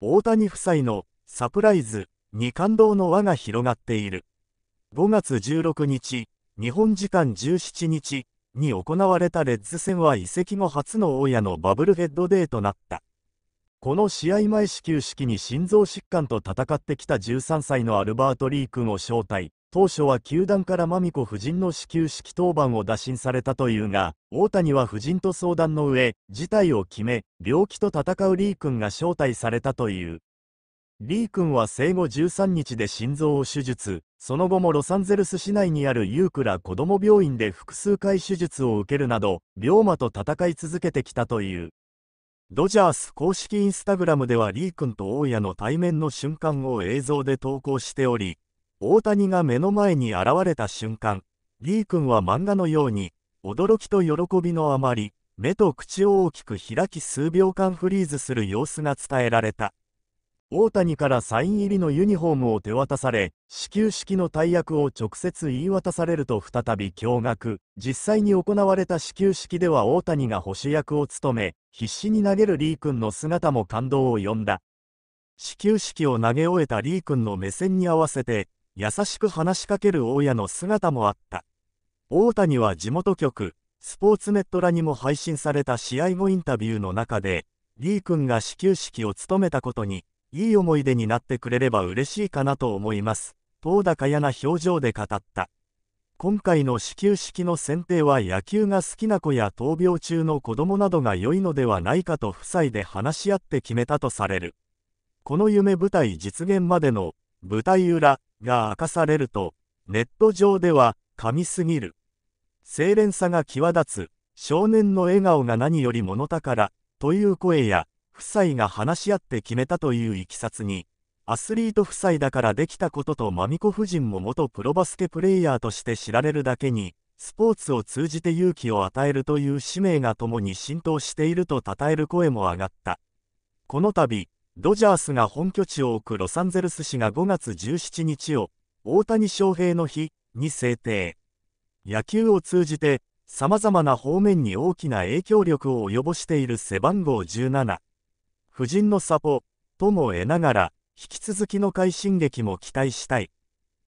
大谷夫妻のサプライズに感動の輪が広がっている。5月16日、日本時間17日に行われたレッズ戦は移籍後初の大家のバブルヘッドデーとなった。この試合前始球式に心臓疾患と戦ってきた13歳のアルバート・リー君を招待。当初は球団から真美子夫人の始球式当番を打診されたというが、大谷は夫人と相談の上、事態を決め、病気と戦うリー君が招待されたという。リー君は生後13日で心臓を手術、その後もロサンゼルス市内にあるユークラ子ども病院で複数回手術を受けるなど、病魔と戦い続けてきたという。ドジャース公式インスタグラムではリー君と大家の対面の瞬間を映像で投稿しており、大谷が目の前に現れた瞬間、リー君は漫画のように、驚きと喜びのあまり、目と口を大きく開き数秒間フリーズする様子が伝えられた。大谷からサイン入りのユニフォームを手渡され、始球式の大役を直接言い渡されると再び驚愕。実際に行われた始球式では大谷が保守役を務め、必死に投げるリー君の姿も感動を呼んだ。始球式を投げ終えたリー君の目線に合わせて、優しく話しかける大家の姿もあった。大谷は地元局、スポーツネットらにも配信された試合後インタビューの中で、リー君が始球式を務めたことに、いい思い出になってくれれば嬉しいかなと思います。と高やな表情で語った。今回の始球式の選定は野球が好きな子や闘病中の子供などが良いのではないかと夫妻で話し合って決めたとされる。この夢舞台実現までの舞台裏が明かされると、ネット上では、神すぎる。清廉さが際立つ、少年の笑顔が何よりものだから、という声や、夫妻が話し合って決めたといういきさつに、アスリート夫妻だからできたこととマミコ夫人も元プロバスケプレイヤーとして知られるだけに、スポーツを通じて勇気を与えるという使命が共に浸透していると称える声も上がった。この度、ドジャースが本拠地を置くロサンゼルス市が5月17日を大谷翔平の日に制定野球を通じてさまざまな方面に大きな影響力を及ぼしている背番号17夫人のサポとも得ながら引き続きの快進撃も期待したい